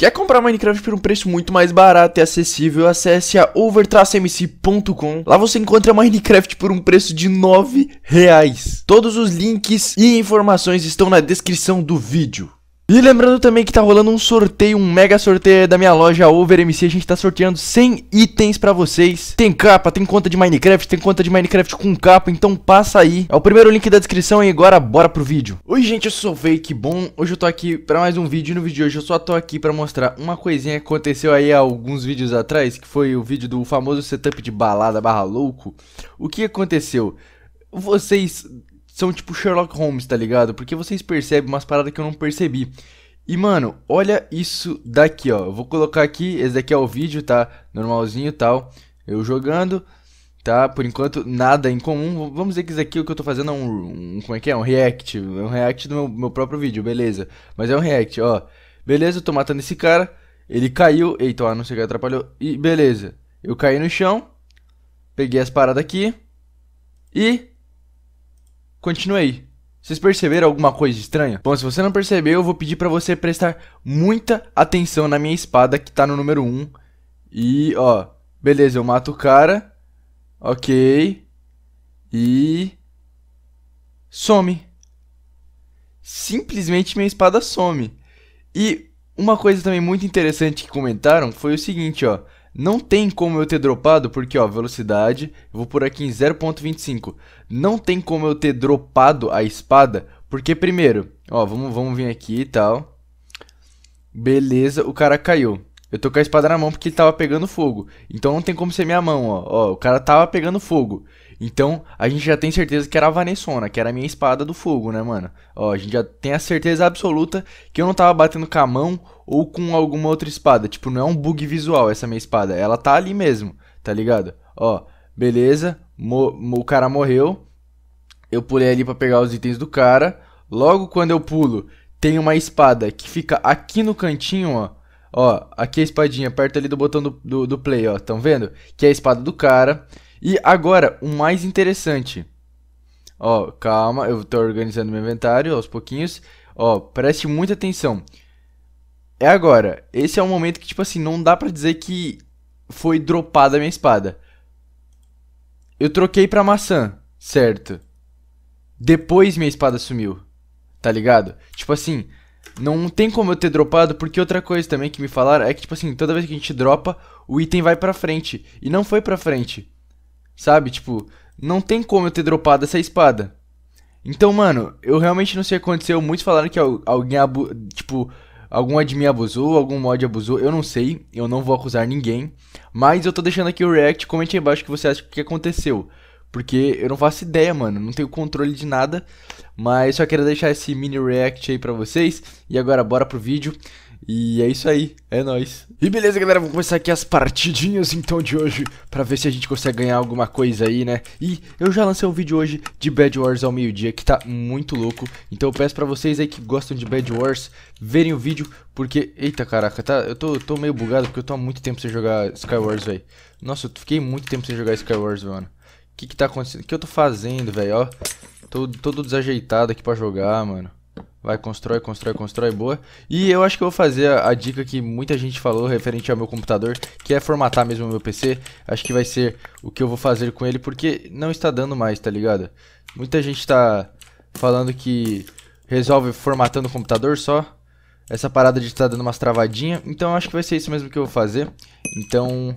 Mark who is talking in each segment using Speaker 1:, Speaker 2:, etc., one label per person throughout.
Speaker 1: Quer comprar Minecraft por um preço muito mais barato e acessível? Acesse a overtracmc.com. Lá você encontra Minecraft por um preço de 9 reais. Todos os links e informações estão na descrição do vídeo. E lembrando também que tá rolando um sorteio, um mega sorteio da minha loja OverMC. A gente tá sorteando 100 itens pra vocês. Tem capa, tem conta de Minecraft, tem conta de Minecraft com capa, então passa aí. É o primeiro link da descrição e agora bora pro vídeo. Oi gente, eu sou o Fake, bom? Hoje eu tô aqui pra mais um vídeo e no vídeo de hoje eu só tô aqui pra mostrar uma coisinha que aconteceu aí há alguns vídeos atrás, que foi o vídeo do famoso setup de balada barra louco. O que aconteceu? Vocês são tipo Sherlock Holmes, tá ligado? Porque vocês percebem umas paradas que eu não percebi. E, mano, olha isso daqui, ó. Eu vou colocar aqui, esse daqui é o vídeo, tá? Normalzinho e tal. Eu jogando, tá? Por enquanto, nada em comum. Vamos dizer que isso aqui, o que eu tô fazendo é um, um como é que é? Um react. É um react do meu, meu, próprio vídeo, beleza. Mas é um react, ó. Beleza, eu tô matando esse cara. Ele caiu. Eita, o que atrapalhou. E beleza. Eu caí no chão. Peguei as paradas aqui. E Continuei. Vocês perceberam alguma coisa estranha? Bom, se você não percebeu, eu vou pedir para você prestar muita atenção na minha espada que tá no número 1. E, ó, beleza, eu mato o cara. Ok. E... Some. Simplesmente minha espada some. E uma coisa também muito interessante que comentaram foi o seguinte, ó. Não tem como eu ter dropado, porque ó, velocidade, vou por aqui em 0.25. Não tem como eu ter dropado a espada, porque primeiro, ó, vamos, vamos vir aqui e tal. Beleza, o cara caiu. Eu tô com a espada na mão porque ele tava pegando fogo. Então não tem como ser minha mão, ó. ó o cara tava pegando fogo. Então, a gente já tem certeza que era a Vanessona, que era a minha espada do fogo, né, mano? Ó, a gente já tem a certeza absoluta que eu não tava batendo com a mão ou com alguma outra espada. Tipo, não é um bug visual essa minha espada. Ela tá ali mesmo, tá ligado? Ó, beleza. o cara morreu. Eu pulei ali para pegar os itens do cara. Logo quando eu pulo, tem uma espada que fica aqui no cantinho, ó. Ó, aqui a espadinha, perto ali do botão do, do, do play, ó. Tão vendo? Que é a espada do cara. E agora, o mais interessante. Ó, calma, eu tô organizando meu inventário aos pouquinhos. Ó, preste muita atenção. É agora. Esse é o momento que, tipo assim, não dá pra dizer que foi dropada a minha espada. Eu troquei pra maçã, certo? Depois minha espada sumiu. Tá ligado? Tipo assim, não tem como eu ter dropado, porque outra coisa também que me falaram é que, tipo assim, toda vez que a gente dropa, o item vai pra frente. E não foi pra frente. Sabe? Tipo, não tem como eu ter dropado essa espada. Então, mano, eu realmente não sei o que aconteceu. Muitos falaram que alguém, tipo, algum admin abusou, algum mod abusou. Eu não sei, eu não vou acusar ninguém. Mas eu tô deixando aqui o react. Comente aí embaixo o que você acha que aconteceu. Porque eu não faço ideia, mano. Não tenho controle de nada. Mas só queria deixar esse mini react aí pra vocês. E agora bora pro vídeo. E é isso aí, é nós. E beleza, galera, vamos começar aqui as partidinhas então de hoje para ver se a gente consegue ganhar alguma coisa aí, né? E eu já lancei um vídeo hoje de Bad Wars ao meio-dia que tá muito louco. Então eu peço para vocês aí que gostam de Bad Wars verem o vídeo, porque eita caraca, tá, eu tô, tô meio bugado porque eu tô há muito tempo sem jogar Skywars, velho. Nossa, eu fiquei muito tempo sem jogar Skywars, mano. O que que tá acontecendo? O que eu tô fazendo, velho? Ó, tô todo desajeitado aqui para jogar, mano. Vai, constrói, constrói, constrói, boa. E eu acho que eu vou fazer a, a, dica que muita gente falou referente ao meu computador, que é formatar mesmo o meu PC. Acho que vai ser o que eu vou fazer com ele, porque não está dando mais, tá ligado? Muita gente está falando que resolve formatando o computador só. Essa parada de estar tá dando umas travadinhas. Então acho que vai ser isso mesmo que eu vou fazer. Então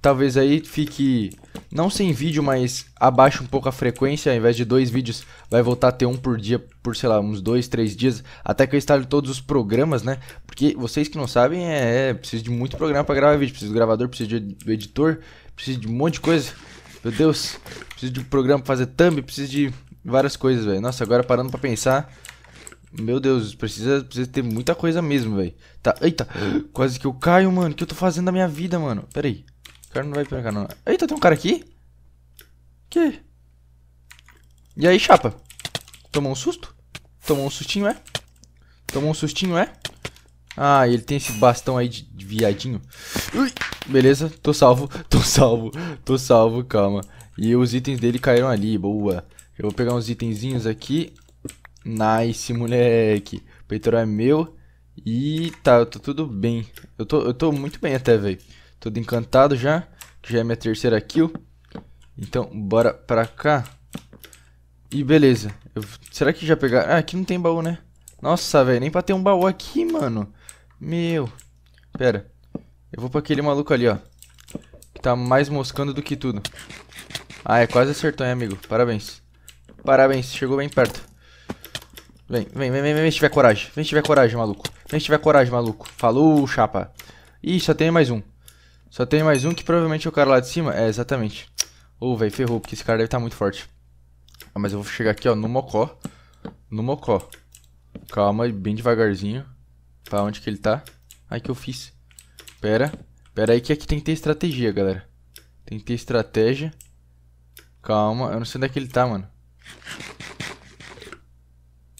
Speaker 1: talvez aí fique não sem vídeo, mas abaixa um pouco a frequência, ao invés de dois vídeos, vai voltar a ter um por dia por, sei lá, uns dois, três dias, até que eu instale todos os programas, né? Porque vocês que não sabem, é, é preciso de muito programa para gravar vídeo, preciso do gravador, preciso de, do editor, preciso de um monte de coisa. Meu Deus, preciso de um programa pra fazer thumb, preciso de várias coisas, velho. Nossa, agora parando para pensar, meu Deus, precisa, precisa ter muita coisa mesmo, velho. Tá, eita, quase que eu caio, mano. O que eu tô fazendo da minha vida, mano? Pera aí cara não vai pra cá, não. Eita, tem um cara aqui? Que? E aí, chapa? Tomou um susto? Tomou um sustinho, é? Tomou um sustinho, é? Ah, ele tem esse bastão aí de, de viadinho. Ui, beleza, tô salvo, tô salvo, tô salvo, calma. E os itens dele caíram ali, boa. Eu vou pegar uns itenzinhos aqui. Nice, moleque. O peitoral é meu. E tá, eu tá tô tudo bem. Eu tô, eu tô muito bem até, velho. Tudo encantado já. Que já é minha terceira kill. Então, bora pra cá. E beleza. Eu, será que já pegaram? Ah, aqui não tem baú, né? Nossa, velho. Nem pra ter um baú aqui, mano. Meu. Pera. Eu vou pra aquele maluco ali, ó. Que tá mais moscando do que tudo. Ah, é quase acertou, hein, amigo. Parabéns. Parabéns. Chegou bem perto. Vem, vem, vem, vem, vem, se tiver coragem. Vem se tiver coragem, maluco. Vem se tiver coragem, maluco. Falou, chapa. Ih, só tem mais um. Só tem mais um que provavelmente é o cara lá de cima. É, exatamente. Ô, oh, velho, ferrou, porque esse cara deve estar tá muito forte. Ah, mas eu vou chegar aqui, ó, no mocó. No mocó. Calma, bem devagarzinho. Pra onde que ele tá? Ai, que eu fiz. Pera. Pera aí que aqui tem que ter estratégia, galera. Tem que ter estratégia. Calma, eu não sei onde é que ele tá, mano.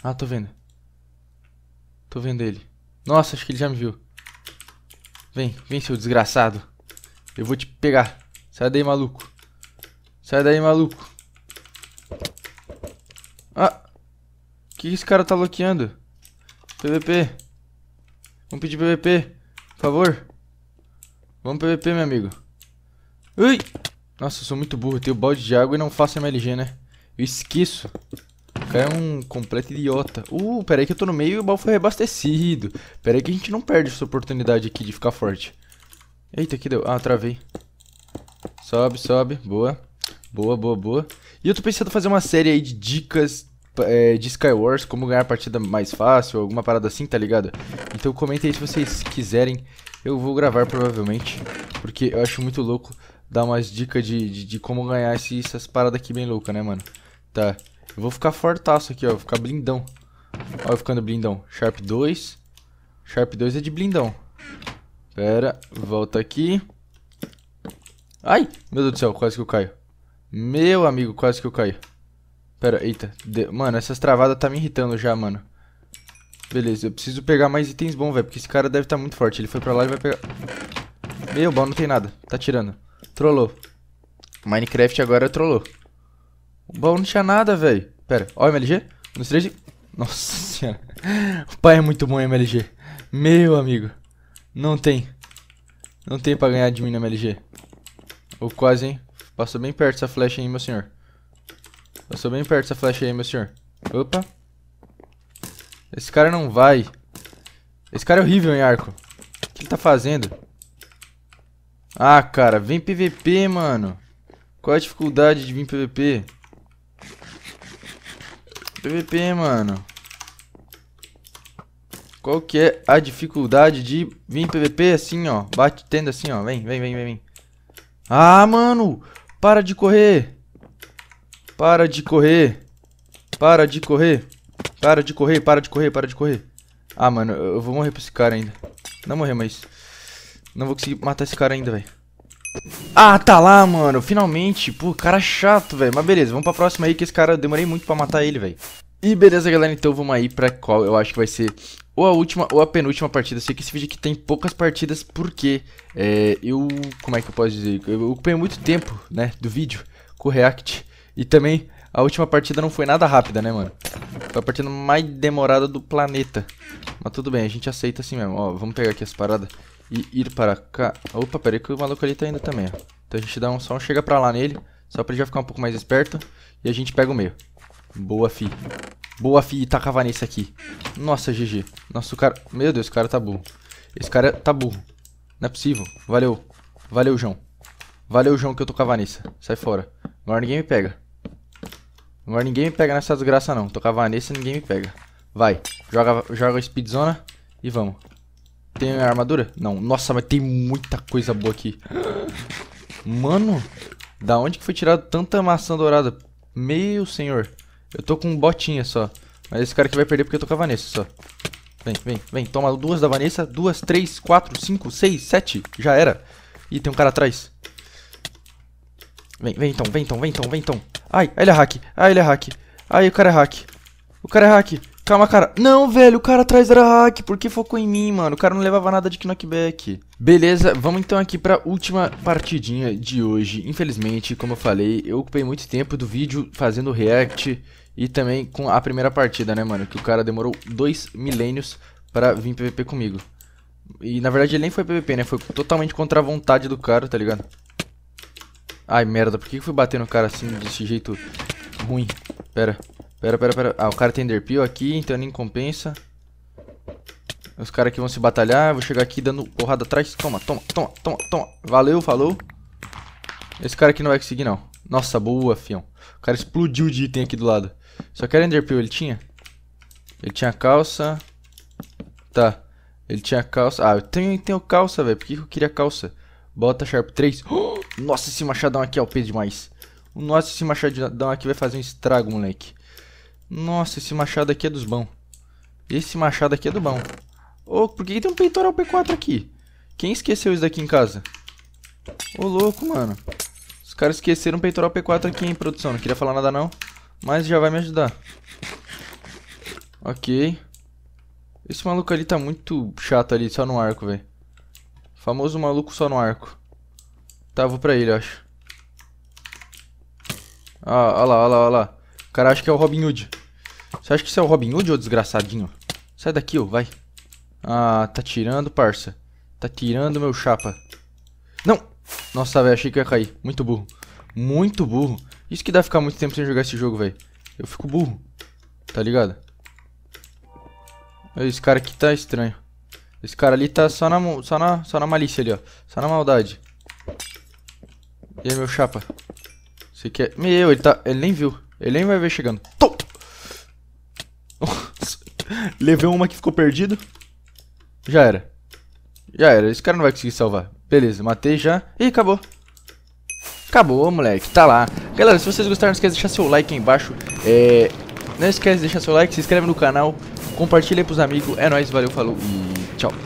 Speaker 1: Ah, tô vendo. Tô vendo ele. Nossa, acho que ele já me viu. Vem, vem, seu desgraçado. Eu vou te pegar. Sai daí, maluco. Sai daí, maluco. Ah. O que esse cara tá bloqueando? PVP. Vamos pedir PVP. Por favor. Vamos PVP, meu amigo. Ui. Nossa, eu sou muito burro. Eu tenho balde de água e não faço MLG, né? Eu esqueço. O cara é um completo idiota. Uh, peraí que eu tô no meio e o baú foi reabastecido. Peraí que a gente não perde essa oportunidade aqui de ficar forte. Eita, que deu? Ah, travei. Sobe, sobe. Boa. Boa, boa, boa. E eu tô pensando em fazer uma série aí de dicas é, de Skywars, como ganhar partida mais fácil, alguma parada assim, tá ligado? Então comenta aí se vocês quiserem. Eu vou gravar provavelmente, porque eu acho muito louco dar umas dicas de, de, de como ganhar esse, essas paradas aqui bem louca, né, mano? Tá. Eu vou ficar fortaço aqui, ó. Vou ficar blindão. Ó, eu ficando blindão. Sharp 2. Sharp 2 é de blindão. Pera, volta aqui. Ai, meu Deus do céu, quase que eu caio. Meu amigo, quase que eu caio. Pera, eita. De... Mano, essas travadas tá me irritando já, mano. Beleza, eu preciso pegar mais itens bons, velho. Porque esse cara deve estar tá muito forte. Ele foi pra lá e vai pegar... Meu, bom, não tem nada. Tá tirando. Trollou. Minecraft agora trollou. O baú não tinha nada, velho. Pera, ó MLG. Um, dois, três Nossa senhora. O pai é muito bom, MLG. Meu amigo. Não tem. Não tem pra ganhar de mim na MLG Ou quase, hein? Passou bem perto essa flecha aí, meu senhor. Passou bem perto essa flecha aí, meu senhor. Opa. Esse cara não vai. Esse cara é horrível hein arco. O que ele tá fazendo? Ah, cara, vem PVP, mano. Qual a dificuldade de vir PVP? PVP, mano. Qual que é a dificuldade de vir em PVP assim, ó? Bate tendo assim, ó. Vem, vem, vem, vem, vem. Ah, mano! Para de correr! Para de correr! Para de correr! Para de correr, para de correr, para de correr. Ah, mano, eu vou morrer pra esse cara ainda. Não morrer, mas... Não vou conseguir matar esse cara ainda, velho. Ah, tá lá, mano. Finalmente. Pô, cara chato, velho. Mas beleza, vamos pra próxima aí, que esse cara... Eu demorei muito pra matar ele, velho. E beleza, galera, então vamos aí pra qual eu acho que vai ser ou a última ou a penúltima partida. Eu sei que esse vídeo aqui tem poucas partidas porque é, eu, como é que eu posso dizer, eu ocupei muito tempo, né, do vídeo com o React. E também a última partida não foi nada rápida, né, mano? Foi a partida mais demorada do planeta. Mas tudo bem, a gente aceita assim mesmo. Ó, vamos pegar aqui as paradas e ir para cá. Opa, peraí que o maluco ali tá indo também, ó. Então a gente dá um só um chega pra lá nele, só pra ele já ficar um pouco mais esperto. E a gente pega o meio. Boa, fi. Boa, fi. a Vanessa aqui. Nossa, GG. Nossa, o cara... Meu Deus, o cara tá burro. Esse cara tá burro. Não é possível. Valeu. Valeu, João. Valeu, João, que eu tô com a Vanessa. Sai fora. Agora ninguém me pega. Agora ninguém me pega nessa desgraça, não. Tô com a Vanessa e ninguém me pega. Vai. Joga, joga speedzona e vamos. Tem armadura? Não. Nossa, mas tem muita coisa boa aqui. Mano, da onde que foi tirado tanta maçã dourada? Meu senhor. Eu tô com botinha só. Mas esse cara aqui vai perder porque eu tô com a Vanessa só. Vem, vem, vem. Toma duas da Vanessa. Duas, três, quatro, cinco, seis, sete. Já era. Ih, tem um cara atrás. Vem, vem então, vem então, vem então, vem então. Ai, ele é hack. Ai, ele é hack. Ai, o cara é hack. O cara é hack. Calma, cara. Não, velho, o cara atrás era hack. Por que focou em mim, mano? O cara não levava nada de knockback. Beleza, vamos então aqui pra última partidinha de hoje. Infelizmente, como eu falei, eu ocupei muito tempo do vídeo fazendo react e também com a primeira partida, né, mano? Que o cara demorou dois milênios pra vir PVP comigo. E, na verdade, ele nem foi PVP, né? Foi totalmente contra a vontade do cara, tá ligado? Ai, merda. Por que eu fui bater no cara assim, desse jeito ruim? Pera. Pera, pera, pera. Ah, o cara tem Enderpeel aqui, então nem compensa. Os caras aqui vão se batalhar. Vou chegar aqui dando porrada atrás. Toma, toma, toma, toma, toma. Valeu, falou. Esse cara aqui não vai conseguir, não. Nossa, boa, fião. O cara explodiu de item aqui do lado. Só que era Enderpeel, ele tinha? Ele tinha calça. Tá. Ele tinha calça. Ah, eu tenho, tenho calça, velho. Por que eu queria calça? Bota Sharp 3. nossa, esse machadão aqui é o peso demais. Nossa, esse machadão aqui vai fazer um estrago, moleque. Nossa, esse machado aqui é dos bons. Esse machado aqui é do bom. Ô, oh, por que, que tem um peitoral P4 aqui? Quem esqueceu isso daqui em casa? Ô, oh, louco, mano. Os caras esqueceram o peitoral P4 aqui em produção. Não queria falar nada não, mas já vai me ajudar. Ok. Esse maluco ali tá muito chato ali, só no arco, velho. Famoso maluco só no arco. Tá, vou pra ele, acho. Ah, olha lá, olha lá, olha lá. O cara acha que é o Robin Hood. Você acha que isso é o Robin Hood, o desgraçadinho? Sai daqui, ô, vai. Ah, tá tirando, parça. Tá tirando meu chapa. Não! Nossa, velho, achei que ia cair. Muito burro. Muito burro. Isso que dá ficar muito tempo sem jogar esse jogo, velho. Eu fico burro. Tá ligado? Esse cara aqui tá estranho. Esse cara ali tá só na, só na, só na malícia ali, ó. Só na maldade. E aí, meu chapa? Você quer... Meu, ele tá... Ele nem viu. Ele nem vai ver chegando. Tom! Levei uma que ficou perdido. Já era. Já era. Esse cara não vai conseguir salvar. Beleza, matei já. E acabou. Acabou, moleque. Tá lá. Galera, se vocês gostaram, não esquece de deixar seu like aí embaixo. É... Não esquece de deixar seu like, se inscreve no canal, compartilha aí pros amigos. É nóis, valeu, falou e tchau.